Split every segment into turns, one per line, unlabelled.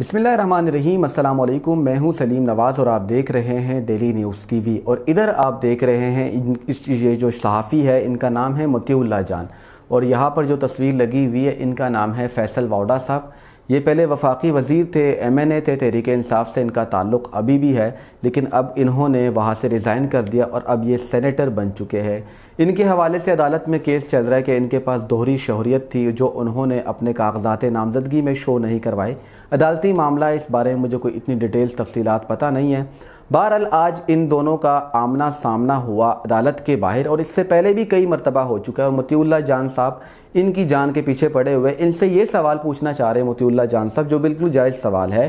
रहीम अल्लाम मैं हूं सलीम नवाज़ और आप देख रहे हैं डेली न्यूज़ टीवी और इधर आप देख रहे हैं इन ये जो सहाफ़ी है इनका नाम है मतीउल्ला जान और यहाँ पर जो तस्वीर लगी हुई है इनका नाम है फैसल वाउडा साहब ये पहले वफाकी वजीर थे एम एन ए थे तहरीक इंसाफ से इनका ताल्लुक़ अभी भी है लेकिन अब इन्होंने वहाँ से रिज़ाइन कर दिया और अब ये सेनेटर बन चुके हैं इनके हवाले से अदालत में केस चल रहा है कि इनके पास दोहरी शहरीत थी जो उन्होंने अपने कागजात नामजदगी में शो नहीं करवाए अदालती मामला इस बारे में मुझे कोई इतनी डिटेल्स तफसीत पता नहीं है बहरहाल आज इन दोनों का आमना सामना हुआ अदालत के बाहर और इससे पहले भी कई मरतबा हो चुका है और मतील्ला जान साहब इनकी जान के पीछे पड़े हुए इनसे ये सवाल पूछना चाह रहे हैं मतीउल्ला अब्दुल्ला जान साहब जो बिल्कुल जायज़ सवाल है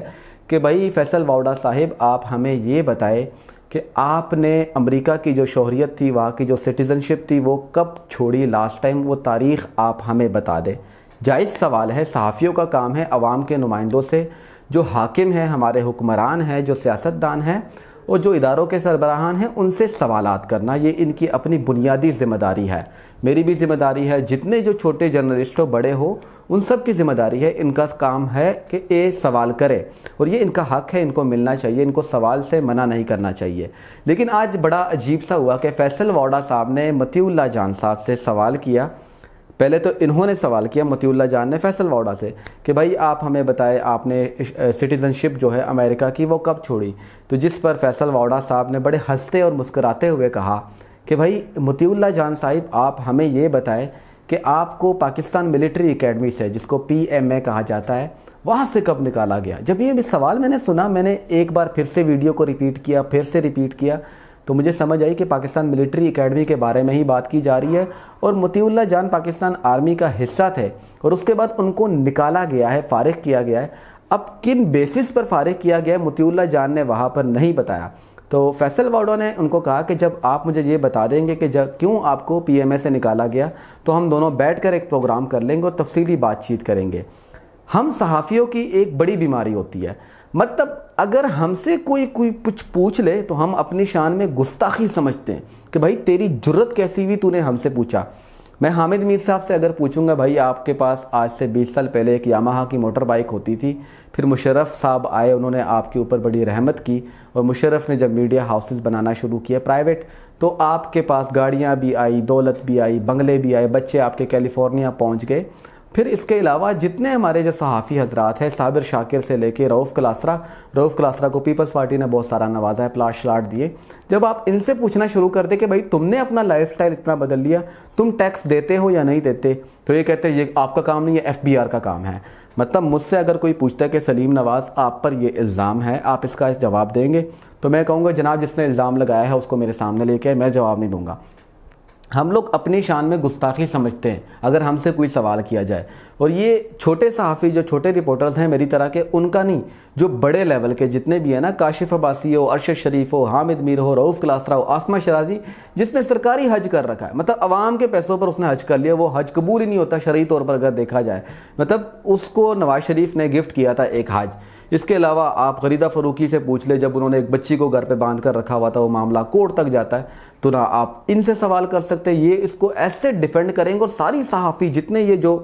कि भाई फैसल वावडा साहब आप हमें ये बताएं कि आपने अमेरिका की जो शहरीत थी वहाँ की जो सिटीज़नशिप थी वो कब छोड़ी लास्ट टाइम वो तारीख़ आप हमें बता दें जायज़ सवाल है सहाफ़ियों का काम है अवाम के नुमाइंदों से जो हाकिम है हमारे हुक्मरान हैं जो सियासतदान हैं और जो इदारों के सरबराहान हैं उनसे सवाल करना ये इनकी अपनी बुनियादी ज़िम्मेदारी है मेरी भी ज़िम्मेदारी है जितने जो छोटे जर्नलिस्ट हो बड़े हो उन सब की ज़िम्मेदारी है इनका काम है कि ये सवाल करें और ये इनका हक है इनको मिलना चाहिए इनको सवाल से मना नहीं करना चाहिए लेकिन आज बड़ा अजीब सा हुआ कि फैसल वाडा साहब ने मतील्ला जान साहब से सवाल किया पहले तो इन्होंने सवाल किया मतियुल्ला जान ने फैसल वाड़ा से कि भाई आप हमें बताएं आपने सिटीज़नशिप जो है अमेरिका की वो कब छोड़ी तो जिस पर फैसल वाड़ा साहब ने बड़े हंसते और मुस्कराते हुए कहा कि भाई मतियुल्ला जान साहिब आप हमें ये बताएं कि आपको पाकिस्तान मिलिट्री एकेडमी से जिसको पी कहा जाता है वहाँ से कब निकाला गया जब ये सवाल मैंने सुना मैंने एक बार फिर से वीडियो को रिपीट किया फिर से रिपीट किया तो मुझे समझ आई कि पाकिस्तान मिलिट्री एकेडमी के बारे में ही बात की जा रही है और मतीउल्ला जान पाकिस्तान आर्मी का हिस्सा थे और उसके बाद उनको निकाला गया है फारिग किया गया है अब किन बेसिस पर फारिग किया गया है मतीउल्ला जान ने वहाँ पर नहीं बताया तो फैसल वाडो ने उनको कहा कि जब आप मुझे ये बता देंगे कि जब क्यों आपको पी से निकाला गया तो हम दोनों बैठ एक प्रोग्राम कर लेंगे और तफसीली बातचीत करेंगे हम सहाफ़ियों की एक बड़ी बीमारी होती है मतलब अगर हमसे कोई कोई कुछ पूछ ले तो हम अपनी शान में गुस्ताखी समझते हैं कि भाई तेरी जरूरत कैसी हुई तूने हमसे पूछा मैं हामिद मीर साहब से अगर पूछूंगा भाई आपके पास आज से 20 साल पहले एक यामाहा की मोटर बाइक होती थी फिर मुशरफ साहब आए उन्होंने आपके ऊपर बड़ी रहमत की और मुशरफ ने जब मीडिया हाउसेस बनाना शुरू किया प्राइवेट तो आपके पास गाड़ियाँ भी आई दौलत भी आई बंगले भी आए बच्चे आपके कैलिफोर्निया पहुँच गए फिर इसके अलावा जितने हमारे जो सहाफ़ी हजरात हैं साबिर शाकिर से लेके रऊफ़ कलासरा रऊफ़ कलासरा को पीपल्स पार्टी ने बहुत सारा नवाजा है प्लाट श्लाट दिए जब आप इनसे पूछना शुरू कर दे कि भाई तुमने अपना लाइफ स्टाइल इतना बदल लिया तुम टैक्स देते हो या नहीं देते तो ये कहते हैं ये आपका काम नहीं है एफ बी आर का काम है मतलब मुझसे अगर कोई पूछता है कि सलीम नवाज़ आप पर यह इल्ज़ाम है आप इसका जवाब देंगे तो मैं कहूँगा जनाब जिसने इल्ज़ाम लगाया है उसको मेरे सामने लेके आए मैं जवाब नहीं दूंगा हम लोग अपनी शान में गुस्ताखी समझते हैं अगर हमसे कोई सवाल किया जाए और ये छोटे सहाफ़ी जो छोटे रिपोर्टर्स हैं मेरी तरह के उनका नहीं जो बड़े लेवल के जितने भी हैं ना काशिफ अब्बासी हो अरशद शरीफ हो हामिद मीर हो रऊफ़ क्लासरा हो आसमा शराजी जिसने सरकारी हज कर रखा है मतलब आवाम के पैसों पर उसने हज कर लिया वो हज कबूल ही नहीं होता शरी तौर पर अगर देखा जाए मतलब उसको नवाज शरीफ ने गिफ्ट किया था एक हज इसके अलावा आप गरीदा फ़रूकी से पूछ ले जब उन्होंने एक बच्ची को घर पे बांध कर रखा हुआ था वो मामला कोर्ट तक जाता है तो ना आप इनसे सवाल कर सकते हैं ये इसको ऐसे डिफेंड करेंगे और सारी सहाफ़ी जितने ये जो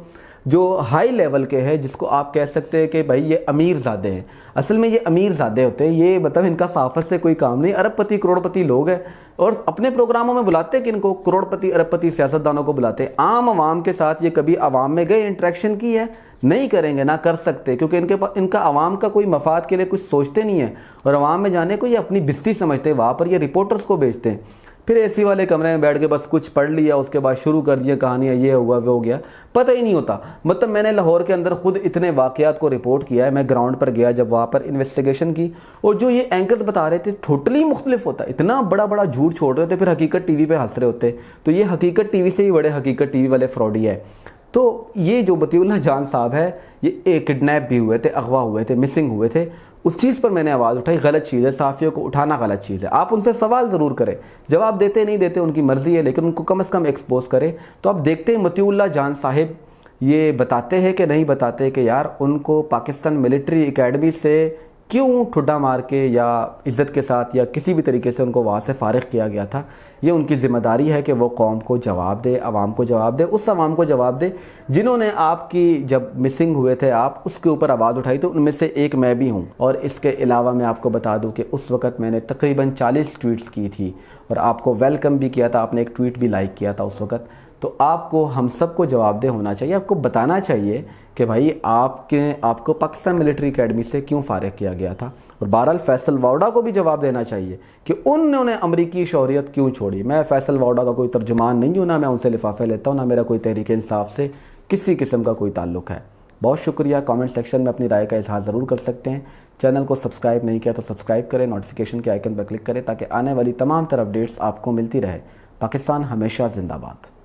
जो हाई लेवल के हैं जिसको आप कह सकते हैं कि भाई ये अमीर ज़्यादा हैं असल में ये अमीर ज़्यादा होते हैं ये मतलब इनका साफत से कोई काम नहीं अरबपति करोड़पति लोग हैं और अपने प्रोग्रामों में बुलाते हैं कि इनको करोड़पति अरबपति सियासतदानों को बुलाते हैं आम आवाम के साथ ये कभी आवाम में गए इंट्रैक्शन की है नहीं करेंगे ना कर सकते क्योंकि इनके पास इनका आवाम का कोई मफाद के लिए कुछ सोचते नहीं है और आवाम में जाने को ये अपनी बिस्ती समझते हैं वहाँ पर ये रिपोर्टर्स को भेजते हैं फिर एसी वाले कमरे में बैठ के बस कुछ पढ़ लिया उसके बाद शुरू कर दिया कहानियाँ ये हुआ वो हो गया पता ही नहीं होता मतलब मैंने लाहौर के अंदर ख़ुद इतने वाकयात को रिपोर्ट किया है मैं ग्राउंड पर गया जब वहाँ पर इन्वेस्टिगेशन की और जो ये एंकर्स बता रहे थे टोटली मुख्तलिफ होता इतना बड़ा बड़ा झूठ छोड़ रहे थे फिर हकीकत टी वी पर हंस रहे होते तो ये हकीकत टी वी से ही बड़े हकीकत टी वी वाले फ्रॉडी है तो ये जो बतीउल्ला जान साहब है ये किडनैप भी हुए थे अगवा हुए थे मिसिंग हुए थे उस चीज़ पर मैंने आवाज़ उठाई गलत चीज़ है साफियों को उठाना गलत चीज़ है आप उनसे सवाल ज़रूर करें जवाब देते नहीं देते उनकी मर्ज़ी है लेकिन उनको कम अज़ कम एक्सपोज करें तो आप देखते हैं मतीउल्ला जान साहब ये बताते हैं कि नहीं बताते कि यार उनको पाकिस्तान मिलिट्री एकेडमी से क्यों ठुड्डा मार के या इज़्ज़त के साथ या किसी भी तरीके से उनको वहाँ से फ़ारग किया गया था ये उनकी ज़िम्मेदारी है कि वो कौम को जवाब दे आवाम को जवाब दे उस आवाम को जवाब दे जिन्होंने आपकी जब मिसिंग हुए थे आप उसके ऊपर आवाज़ उठाई तो उनमें से एक मैं भी हूँ और इसके अलावा मैं आपको बता दूँ कि उस वक्त मैंने तकरीबन चालीस ट्वीट्स की थी और आपको वेलकम भी किया था आपने एक ट्वीट भी लाइक किया था उस वक्त तो आपको हम सबको जवाबदेह होना चाहिए आपको बताना चाहिए कि भाई आपके आपको पाकिस्तान मिलिट्री अकेडमी से क्यों फ़ारग किया गया था और बहरहाल फैसल वाउडा को भी जवाब देना चाहिए कि उन्हें अमरीकी शहरीत क्यों छोड़ी मैं फैसल वाउडा का कोई तर्जुमान नहीं हूँ ना मैं उनसे लिफाफे लेता हूँ ना मेरा कोई तहरीक इंसाफ से किसी किस्म का कोई ताल्लुक है बहुत शुक्रिया कमेंट सेक्शन में अपनी राय का इजहार ज़रूर कर सकते हैं चैनल को सब्सक्राइब नहीं किया तो सब्सक्राइब करें नोटिफिकेशन के आइकन पर क्लिक करें ताकि आने वाली तमाम तरह अपडेट्स आपको मिलती रहे पाकिस्तान हमेशा जिंदाबाद